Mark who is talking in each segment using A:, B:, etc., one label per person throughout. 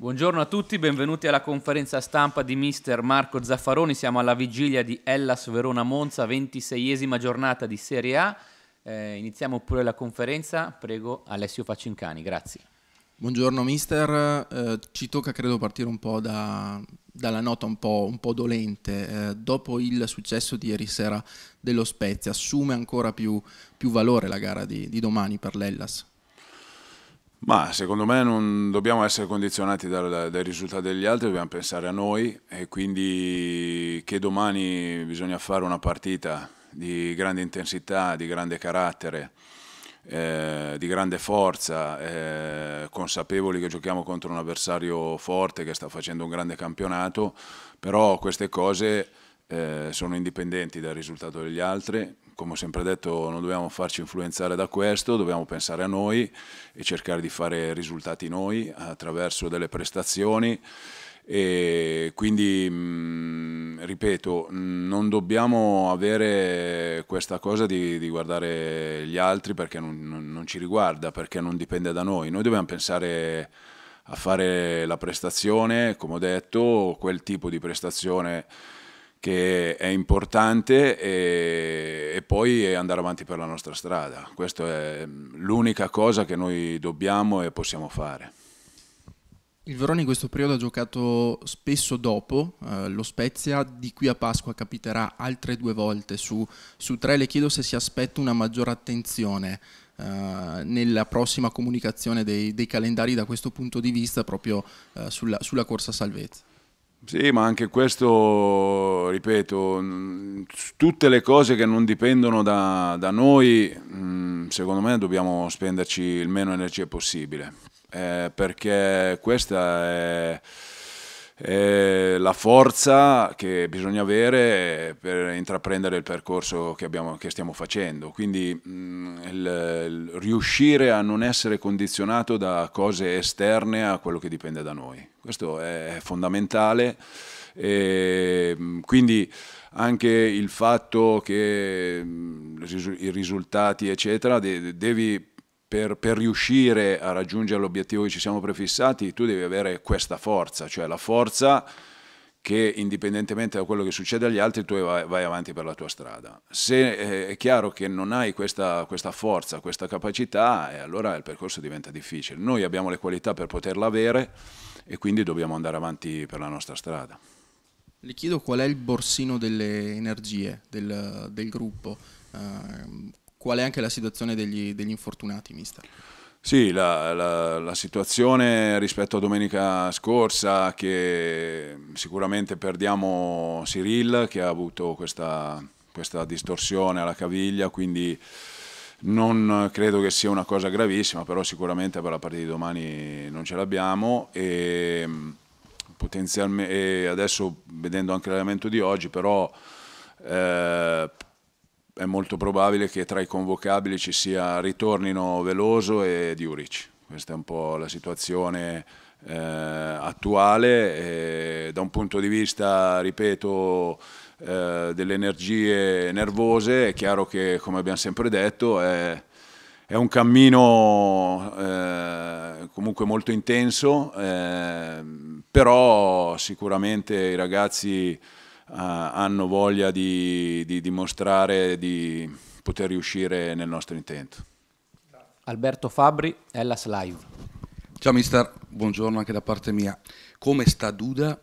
A: Buongiorno a tutti, benvenuti alla conferenza stampa di mister Marco Zaffaroni. Siamo alla vigilia di Hellas Verona Monza, 26esima giornata di Serie A. Eh, iniziamo pure la conferenza, prego Alessio Facincani, grazie. Buongiorno mister, eh, ci tocca credo partire un po' da, dalla nota un po', un po dolente. Eh, dopo il successo di ieri sera dello Spezia assume ancora più, più valore la gara di, di domani per l'Hellas?
B: Ma secondo me non dobbiamo essere condizionati dal, dai risultati degli altri, dobbiamo pensare a noi e quindi che domani bisogna fare una partita di grande intensità, di grande carattere, eh, di grande forza, eh, consapevoli che giochiamo contro un avversario forte che sta facendo un grande campionato, però queste cose eh, sono indipendenti dal risultato degli altri, come ho sempre detto, non dobbiamo farci influenzare da questo, dobbiamo pensare a noi e cercare di fare risultati noi attraverso delle prestazioni. E quindi, mm, ripeto, non dobbiamo avere questa cosa di, di guardare gli altri perché non, non ci riguarda, perché non dipende da noi. Noi dobbiamo pensare a fare la prestazione, come ho detto, quel tipo di prestazione che è importante e, e, poi andare avanti per la nostra strada. Questa è mm, l'unica cosa che noi dobbiamo e possiamo fare. Il
A: Verona in questo periodo ha giocato spesso dopo, eh, lo Spezia di qui a Pasqua capiterà altre due volte su, su tre, le chiedo se si aspetta una maggiore attenzione Uh, nella prossima comunicazione dei, dei, calendari da questo punto di vista proprio uh, sulla, sulla corsa salvezza.
B: Sì, ma anche questo, ripeto, tutte le cose che non dipendono da, da noi, mm, secondo me dobbiamo spenderci il meno energia possibile, eh, perché questa è eh, la forza che bisogna avere per intraprendere il percorso che, abbiamo, che stiamo facendo. Quindi mh, mm, il, il riuscire a non essere condizionato da cose esterne a quello che dipende da noi. Questo è fondamentale. E, mm, quindi anche il fatto che mm, i risultati, eccetera, devi per, per, riuscire a raggiungere l'obiettivo che ci siamo prefissati, tu devi avere questa forza, cioè la forza che indipendentemente da quello che succede agli altri tu vai, vai avanti per la tua strada. Se eh, è chiaro che non hai questa, questa forza, questa capacità, eh, allora il percorso diventa difficile. Noi abbiamo le qualità per poterla avere e quindi dobbiamo andare avanti per la nostra strada. Le chiedo qual è il borsino delle
A: energie del, del gruppo. Uh, qual è anche la situazione degli,
B: degli infortunati, mister? Sì, la, la, la, situazione rispetto a domenica scorsa che sicuramente perdiamo Cyril che ha avuto questa, questa distorsione alla caviglia, quindi non credo che sia una cosa gravissima, però sicuramente per la partita di domani non ce l'abbiamo e, e adesso vedendo anche l'allenamento di oggi, però... Eh, è molto probabile che tra i convocabili ci sia ritornino Veloso e Diuric. Questa è un po' la situazione eh, attuale e da un punto di vista, ripeto, eh, delle energie nervose, è chiaro che, come abbiamo sempre detto, è, è un cammino eh, comunque molto intenso, eh, però sicuramente i ragazzi eh, hanno voglia di, di dimostrare di poter riuscire nel nostro intento.
A: Alberto Fabri, Ellas Live.
B: Ciao mister, buongiorno anche da parte
A: mia. Come sta Duda?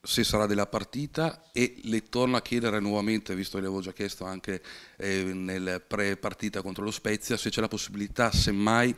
A: Se sarà della partita e le torno a chiedere nuovamente, visto che le avevo già chiesto anche eh, nel pre-partita contro lo Spezia, se c'è la possibilità semmai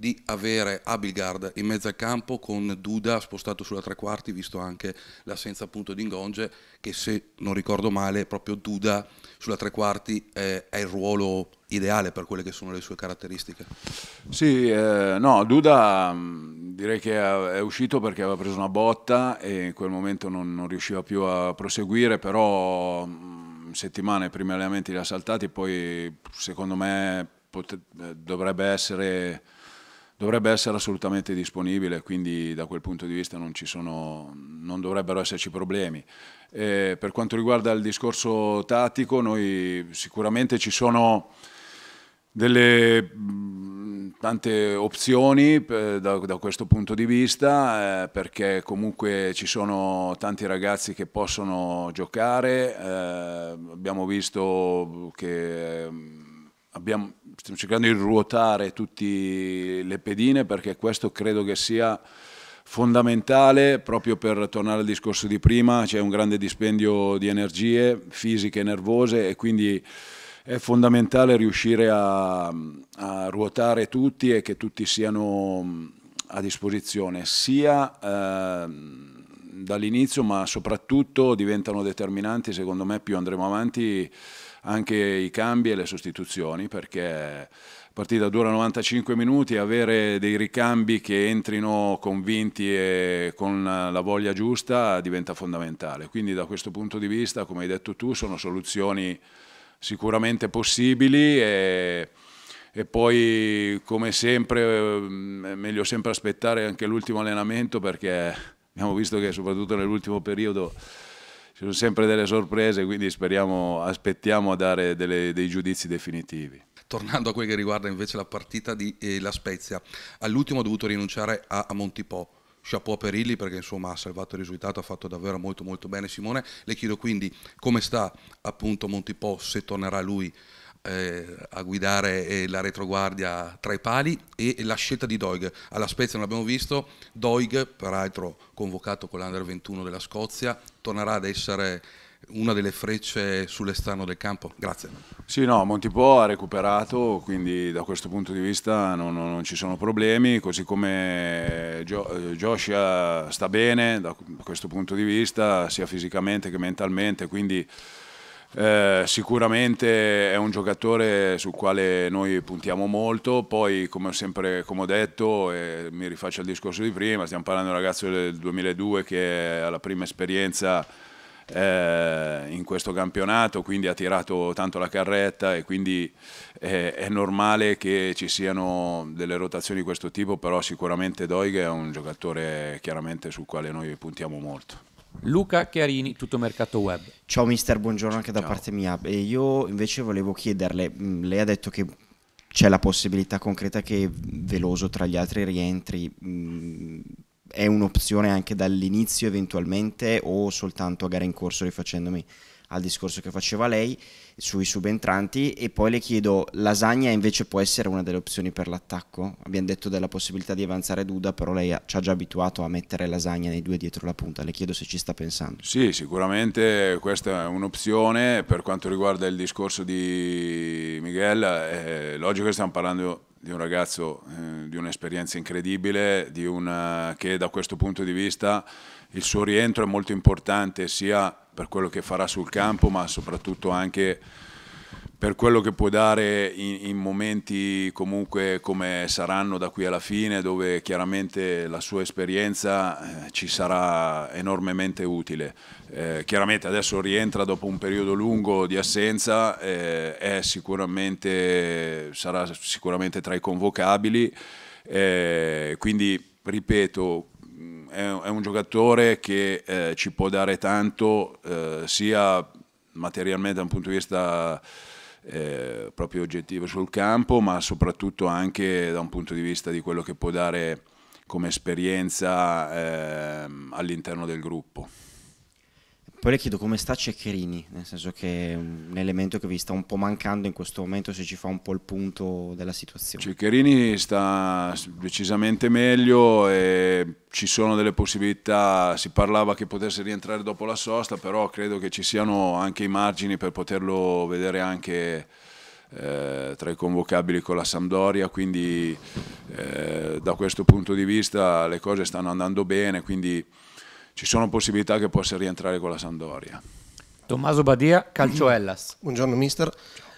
A: di avere Abilgard in mezzo al campo con Duda spostato sulla tre quarti, visto anche l'assenza appunto di Ingonge, che se non ricordo male
B: proprio Duda sulla tre quarti eh, è il ruolo ideale per quelle che sono le sue caratteristiche. Sì, eh, no, Duda mm, direi che è uscito perché aveva preso una botta e in quel momento non, non riusciva più a proseguire, però mm, settimane i primi allenamenti li ha saltati, poi secondo me eh, dovrebbe essere dovrebbe essere assolutamente disponibile, quindi da quel punto di vista non, sono, non dovrebbero esserci problemi. E eh, per quanto riguarda il discorso tattico, noi sicuramente ci sono delle tante opzioni eh, da, da, questo punto di vista eh, perché comunque ci sono tanti ragazzi che possono giocare eh, abbiamo visto che abbiamo, stiamo cercando di ruotare tutte le pedine perché questo credo che sia fondamentale proprio per tornare al discorso di prima, c'è un grande dispendio di energie fisiche e nervose e quindi è fondamentale riuscire a, a ruotare tutti e che tutti siano a disposizione sia eh, dall'inizio ma soprattutto diventano determinanti secondo me più andremo avanti anche i cambi e le sostituzioni perché partita dura 95 minuti, avere dei ricambi che entrino convinti e con la voglia giusta diventa fondamentale. Quindi da questo punto di vista, come hai detto tu, sono soluzioni sicuramente possibili e, e poi come sempre è eh, meglio sempre aspettare anche l'ultimo allenamento perché abbiamo visto che soprattutto nell'ultimo periodo ci sono sempre delle sorprese, quindi speriamo, aspettiamo a dare delle, dei giudizi definitivi. Tornando a quel che riguarda invece
A: la partita di eh, La Spezia, all'ultimo ha dovuto rinunciare a, a Montipò chapeau per Illy perché insomma ha salvato il risultato, ha fatto davvero molto molto bene Simone. Le chiedo quindi come sta appunto Montipò, se tornerà lui eh, a guidare eh, la retroguardia tra i pali e, e la scelta di Doig. Alla Spezia non l'abbiamo visto, Doig, peraltro convocato con l'Under 21 della Scozia, tornerà ad essere una delle frecce
B: sull'esterno del campo. Grazie. Sì, no, Montipò ha recuperato, quindi da questo punto di vista non, non, non ci sono problemi, così come eh, Gio, eh, Joshua sta bene da questo punto di vista, sia fisicamente che mentalmente, quindi eh, sicuramente è un giocatore sul quale noi puntiamo molto, poi come ho sempre come ho detto, eh, mi rifaccio al discorso di prima, stiamo parlando di un ragazzo del 2002 che ha la prima esperienza eh, in questo campionato, quindi ha tirato tanto la carretta e quindi eh, è normale che ci siano delle rotazioni di questo tipo, però sicuramente Doig è un giocatore chiaramente sul quale noi puntiamo molto. Luca Chiarini, tutto mercato web. Ciao mister, buongiorno
A: anche da Ciao. parte mia. E io invece volevo chiederle, mm, lei ha detto che c'è la possibilità concreta che Veloso tra gli altri rientri, mh, mm, è un'opzione anche dall'inizio eventualmente o soltanto a gara in corso rifacendomi al discorso che faceva lei sui subentranti e poi le chiedo lasagna invece può essere una delle opzioni per l'attacco abbiamo detto della possibilità di avanzare Duda però lei ci ha già abituato a mettere lasagna nei due dietro la punta le chiedo se ci sta pensando
B: sì sicuramente questa è un'opzione per quanto riguarda il discorso di Miguel è logico che stiamo parlando di un ragazzo eh, di un'esperienza incredibile di una, eh, che da questo punto di vista il suo rientro è molto importante sia per quello che farà sul campo ma soprattutto anche per quello che può dare in, in, momenti comunque come saranno da qui alla fine, dove chiaramente la sua esperienza eh, ci sarà enormemente utile. Eh, chiaramente adesso rientra dopo un periodo lungo di assenza, eh, sicuramente, sarà sicuramente tra i convocabili, eh, quindi ripeto, è un giocatore che eh, ci può dare tanto eh, sia materialmente da un punto di vista eh, proprio oggettivo sul campo, ma soprattutto anche da un punto di vista di quello che può dare come esperienza ehm, all'interno del gruppo. Poi le chiedo come sta Ceccherini, nel senso che è un elemento che vi sta un po' mancando in questo momento, se ci fa un po' il punto della situazione. Ceccherini sta decisamente meglio, ci sono delle possibilità, si parlava che potesse rientrare dopo la sosta, però credo che ci siano anche i margini per poterlo vedere anche eh, tra i convocabili con la Sampdoria, quindi eh, da questo punto di vista le cose stanno andando bene, quindi ci sono possibilità che possa rientrare con la Sandoria. Tommaso Badia,
A: Calcio mm. Ellas. Buongiorno mister.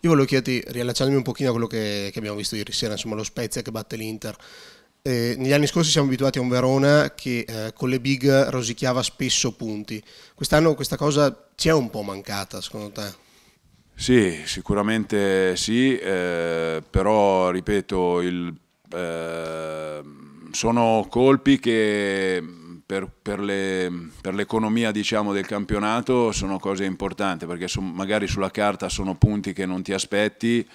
A: Io volevo chiederti, riallacciandomi un pochino a quello che, che abbiamo visto ieri sera, insomma lo Spezia che batte l'Inter. Eh, negli anni scorsi siamo abituati a un Verona che eh, con le big rosicchiava spesso punti. Quest'anno questa cosa ci è un po' mancata, secondo te?
B: Sì, sicuramente sì, eh, però ripeto, il, eh, sono colpi che per, per, le, per l'economia diciamo, del campionato sono cose importanti perché su, magari sulla carta sono punti che non ti aspetti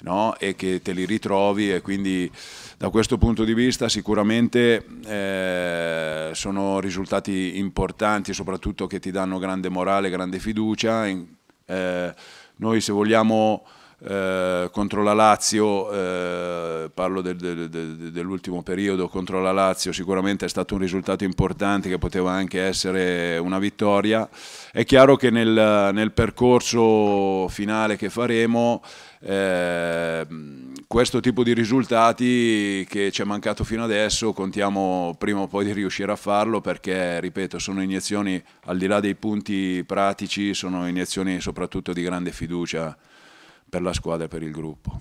B: no? e che te li ritrovi e quindi da questo punto di vista sicuramente eh, sono risultati importanti soprattutto che ti danno grande morale, grande fiducia. Eh, noi se vogliamo eh, contro la Lazio, eh, parlo del, del, del, dell'ultimo periodo contro la Lazio, sicuramente è stato un risultato importante che poteva anche essere una vittoria. È chiaro che nel, nel percorso finale che faremo eh, questo tipo di risultati che ci è mancato fino adesso contiamo prima o poi di riuscire a farlo perché, ripeto, sono iniezioni al di là dei punti pratici, sono iniezioni soprattutto di grande fiducia per la squadra e per il gruppo.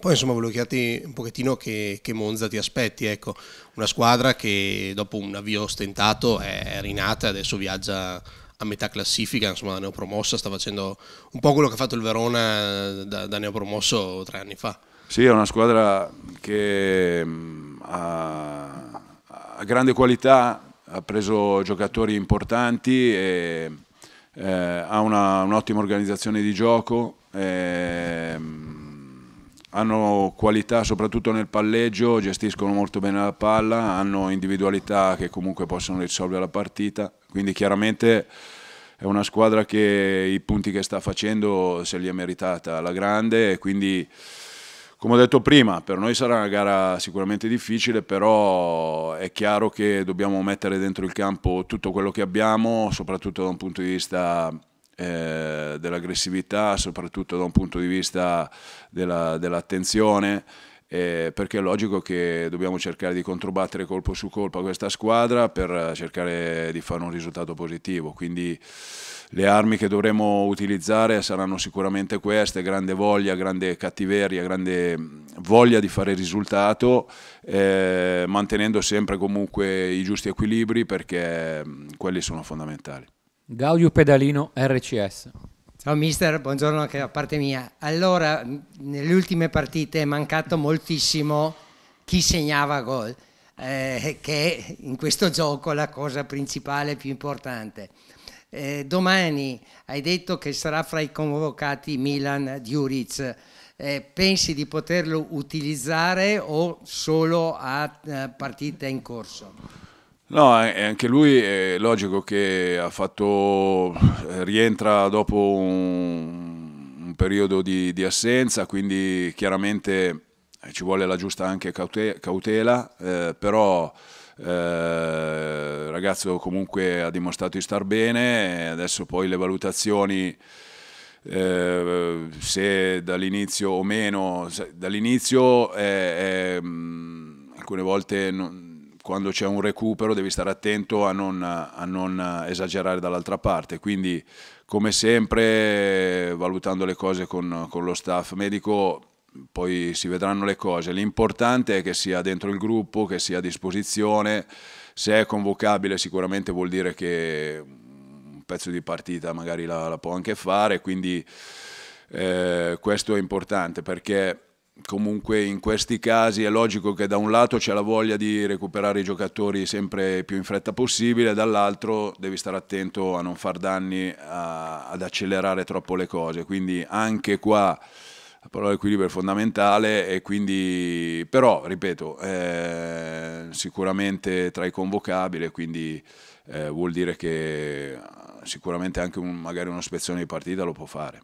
A: Poi insomma volevo chiederti un pochettino che, che Monza ti aspetti, ecco, una squadra che dopo un avvio ostentato è rinata e adesso viaggia a metà classifica, insomma da neopromossa, sta facendo un po' quello che ha fatto il Verona eh, da, da neopromosso tre anni fa.
B: Sì, è una squadra che mm, ha, ha grande qualità, ha preso giocatori importanti, e, eh, ha un'ottima organizzazione di gioco, Ehm, hanno qualità soprattutto nel palleggio, gestiscono molto bene la palla, hanno individualità che comunque possono risolvere la partita, quindi chiaramente è una squadra che i punti che sta facendo se li è meritata alla grande e quindi come ho detto prima per noi sarà una gara sicuramente difficile però è chiaro che dobbiamo mettere dentro il campo tutto quello che abbiamo soprattutto da un punto di vista eh, dell'aggressività, soprattutto da un punto di vista della, dell'attenzione. Eh, perché è logico che dobbiamo cercare di controbattere colpo su colpo a questa squadra per cercare di fare un risultato positivo. Quindi le armi che dovremo utilizzare saranno sicuramente queste, grande voglia, grande cattiveria, grande voglia di fare risultato, eh, mantenendo sempre comunque i giusti equilibri perché quelli sono fondamentali.
A: Gaudio Pedalino, RCS. Ciao mister, buongiorno anche da parte mia. Allora, nelle ultime partite è mancato moltissimo chi segnava gol, eh, che in questo gioco la cosa principale più importante. Eh, domani hai detto che sarà fra i convocati Milan Diuriz. Eh, pensi di poterlo utilizzare o solo a eh, partite in corso?
B: No, anche lui è logico che ha fatto, rientra dopo un, un periodo di, di, assenza, quindi chiaramente eh, ci vuole la giusta anche cautela, eh, però il eh, ragazzo comunque ha dimostrato di star bene, adesso poi le valutazioni... Eh, se dall'inizio o meno, dall'inizio mm, alcune volte non, quando c'è un recupero devi stare attento a non, a non esagerare dall'altra parte. Quindi, come sempre, valutando le cose con, con, lo staff medico, poi si vedranno le cose. L'importante è che sia dentro il gruppo, che sia a disposizione. Se è convocabile, sicuramente vuol dire che un pezzo di partita magari la, la può anche fare. Quindi, eh, questo è importante perché comunque in questi casi è logico che da un lato c'è la voglia di recuperare i giocatori sempre più in fretta possibile, dall'altro devi stare attento a non far danni, a, ad accelerare troppo le cose. Quindi anche qua la parola equilibrio è fondamentale e quindi però ripeto eh, sicuramente tra i convocabili quindi eh, vuol dire che sicuramente anche un, magari uno spezzone di partita lo può fare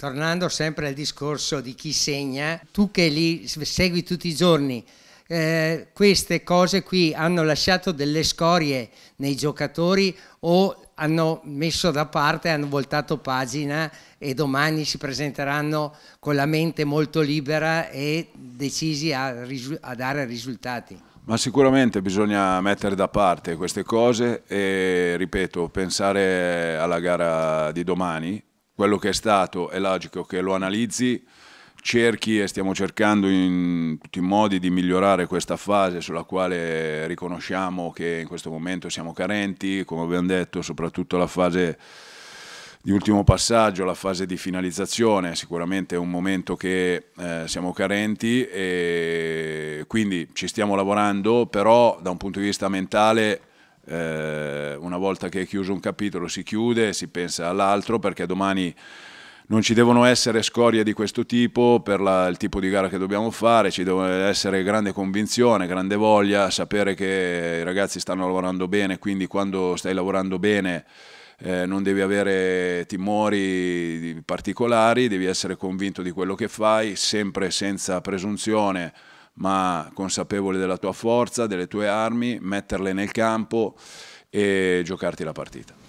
A: tornando sempre al discorso di chi segna, tu che li segui tutti i giorni, eh, queste cose qui hanno lasciato delle scorie nei giocatori o hanno messo da parte, hanno voltato pagina e domani si presenteranno con la mente molto libera e decisi a, a dare risultati.
B: Ma sicuramente bisogna mettere da parte queste cose e, ripeto, pensare alla gara di domani quello che è stato è logico che lo analizzi, cerchi e stiamo cercando in tutti i modi di migliorare questa fase sulla quale riconosciamo che in questo momento siamo carenti, come abbiamo detto, soprattutto la fase di ultimo passaggio, la fase di finalizzazione, sicuramente è un momento che eh, siamo carenti e quindi ci stiamo lavorando, però da un punto di vista mentale eh, una volta che è chiuso un capitolo si chiude, si pensa all'altro perché domani non ci devono essere scorie di questo tipo per la, il tipo di gara che dobbiamo fare, ci deve essere grande convinzione, grande voglia, sapere che i ragazzi stanno lavorando bene, quindi quando stai lavorando bene eh, non devi avere timori particolari, devi essere convinto di quello che fai, sempre senza presunzione ma consapevole della tua forza, delle tue armi, metterle nel campo e giocarti la partita.